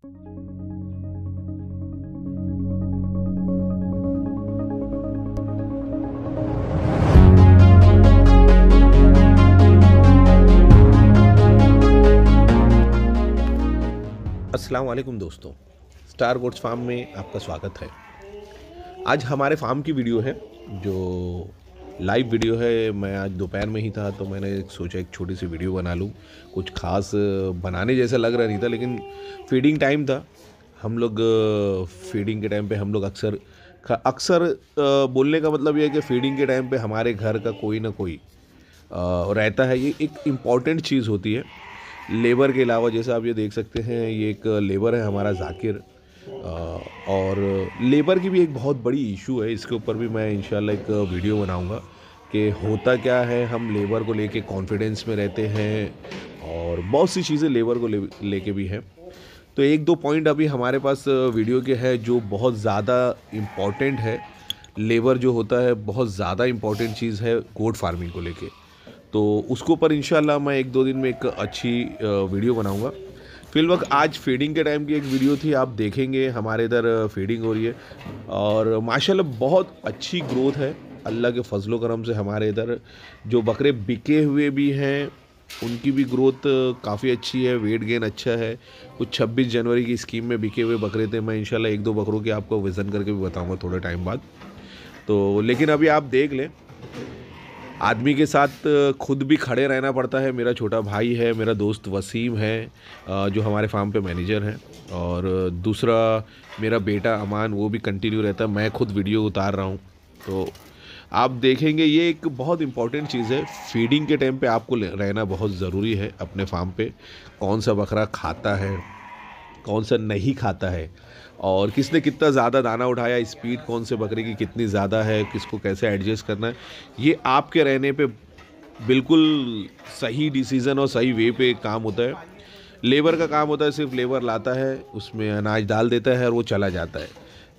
असलकुम दोस्तों star gods farm में आपका स्वागत है आज हमारे फार्म की वीडियो है जो लाइव वीडियो है मैं आज दोपहर में ही था तो मैंने सोचा एक छोटी सी वीडियो बना लूँ कुछ खास बनाने जैसा लग रहा नहीं था लेकिन फीडिंग टाइम था हम लोग फीडिंग के टाइम पे हम लोग अक्सर अक्सर बोलने का मतलब ये है कि फीडिंग के टाइम पे हमारे घर का कोई ना कोई रहता है ये एक इम्पॉर्टेंट चीज़ होती है लेबर के अलावा जैसा आप ये देख सकते हैं ये एक लेबर है हमारा जाकिर और लेबर की भी एक बहुत बड़ी इशू है इसके ऊपर भी मैं इनशाला एक वीडियो बनाऊँगा कि होता क्या है हम लेबर को लेके कॉन्फिडेंस में रहते हैं और बहुत सी चीज़ें लेबर को लेके ले भी हैं तो एक दो पॉइंट अभी हमारे पास वीडियो के हैं जो बहुत ज़्यादा इम्पॉर्टेंट है लेबर जो होता है बहुत ज़्यादा इम्पॉर्टेंट चीज़ है गोट फार्मिंग को लेके तो उसके ऊपर इन मैं एक दो दिन में एक अच्छी वीडियो बनाऊँगा फिलवक आज फीडिंग के टाइम की एक वीडियो थी आप देखेंगे हमारे इधर फीडिंग हो रही है और माशाल्लाह बहुत अच्छी ग्रोथ है अल्लाह के फजलो करम से हमारे इधर जो बकरे बिके हुए भी हैं उनकी भी ग्रोथ काफ़ी अच्छी है वेट गेन अच्छा है कुछ 26 जनवरी की स्कीम में बिके हुए बकरे थे मैं इंशाल्लाह एक दो बकरों के आपको वज़न करके भी बताऊँगा थोड़े टाइम बाद तो लेकिन अभी आप देख लें आदमी के साथ खुद भी खड़े रहना पड़ता है मेरा छोटा भाई है मेरा दोस्त वसीम है जो हमारे फार्म पे मैनेजर हैं और दूसरा मेरा बेटा अमान वो भी कंटिन्यू रहता है मैं खुद वीडियो उतार रहा हूँ तो आप देखेंगे ये एक बहुत इंपॉर्टेंट चीज़ है फीडिंग के टाइम पे आपको रहना बहुत ज़रूरी है अपने फार्म पे कौन सा बकरा खाता है कौन सा नहीं खाता है और किसने कितना ज़्यादा दाना उठाया स्पीड कौन से बकरे की कितनी ज़्यादा है किसको कैसे एडजस्ट करना है ये आपके रहने पे बिल्कुल सही डिसीज़न और सही वे पे काम होता है लेबर का काम होता है सिर्फ लेबर लाता है उसमें अनाज डाल देता है और वो चला जाता है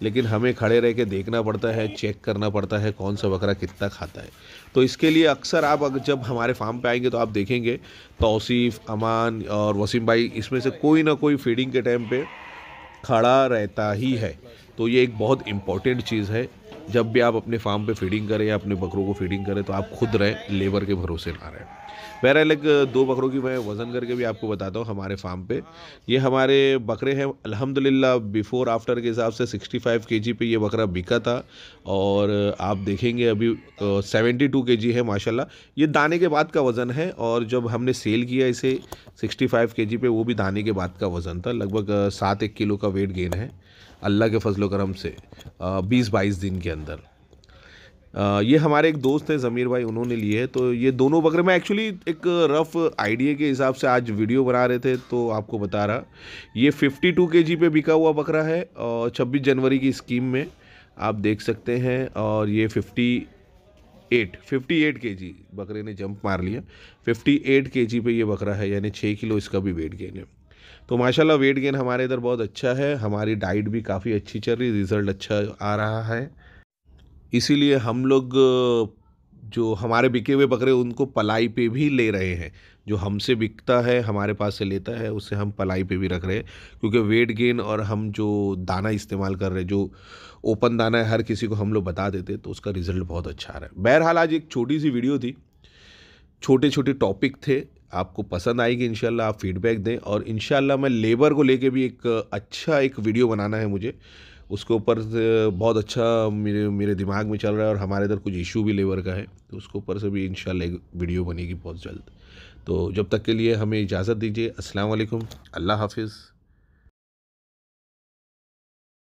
लेकिन हमें खड़े रह के देखना पड़ता है चेक करना पड़ता है कौन सा बकरा कितना खाता है तो इसके लिए अक्सर आप अगर जब हमारे फार्म पे आएंगे तो आप देखेंगे तौसीफ़ अमान और वसीम भाई इसमें से कोई ना कोई फीडिंग के टाइम पे खड़ा रहता ही है तो ये एक बहुत इम्पॉर्टेंट चीज़ है जब भी आप अपने फार्म पे फीडिंग करें या अपने बकरों को फीडिंग करें तो आप खुद रहें लेबर के भरोसे ना रहें बहरहाल एक दो बकरों की मैं वज़न करके भी आपको बताता हूँ हमारे फार्म पे ये हमारे बकरे हैं अल्हम्दुलिल्लाह बिफ़ोर आफ्टर के हिसाब से 65 केजी पे ये बकरा बिका था और आप देखेंगे अभी सेवेंटी टू के जी है माशाल्लाह ये दाने के बाद का वज़न है और जब हमने सेल किया इसे 65 जी पे वो भी दाने के बाद का वज़न था लगभग सात एक किलो का वेट गेन है अल्लाह के फजलोक्रम करम से बीस बाईस दिन के अंदर अंदर आ, ये हमारे एक दोस्त हैं ज़मीर भाई उन्होंने लिए तो ये दोनों बकरे मैं एक्चुअली एक रफ़ आइडिया के हिसाब से आज वीडियो बना रहे थे तो आपको बता रहा ये 52 टू के पे बिका हुआ बकरा है और 26 जनवरी की स्कीम में आप देख सकते हैं और ये 58 58 जी बकरे ने जंप मार लिया 58 जी पे ये बकरा है यानी छः किलो इसका भी वेट गेन है तो माशाल्लाह वेट गेन हमारे इधर बहुत अच्छा है हमारी डाइट भी काफ़ी अच्छी चल रही रिज़ल्ट अच्छा आ रहा है इसीलिए हम लोग जो हमारे बिके हुए बकरे उनको पलाई पे भी ले रहे हैं जो हमसे बिकता है हमारे पास से लेता है उसे हम पलाई पे भी रख रहे हैं क्योंकि वेट गेन और हम जो दाना इस्तेमाल कर रहे हैं जो ओपन दाना है हर किसी को हम लोग बता देते तो उसका रिज़ल्ट बहुत अच्छा आ रहा है बहरहाल आज एक छोटी सी वीडियो थी छोटे छोटे टॉपिक थे आपको पसंद आएगी इन आप फीडबैक दें और इन मैं लेबर को लेके भी एक अच्छा एक वीडियो बनाना है मुझे उसके ऊपर से बहुत अच्छा मेरे मेरे दिमाग में चल रहा है और हमारे इधर कुछ इशू भी लेबर का है तो उसके ऊपर से भी इन वीडियो बनेगी बहुत जल्द तो जब तक के लिए हमें इजाज़त दीजिए अस्सलाम वालेकुम अल्लाह हाफिज़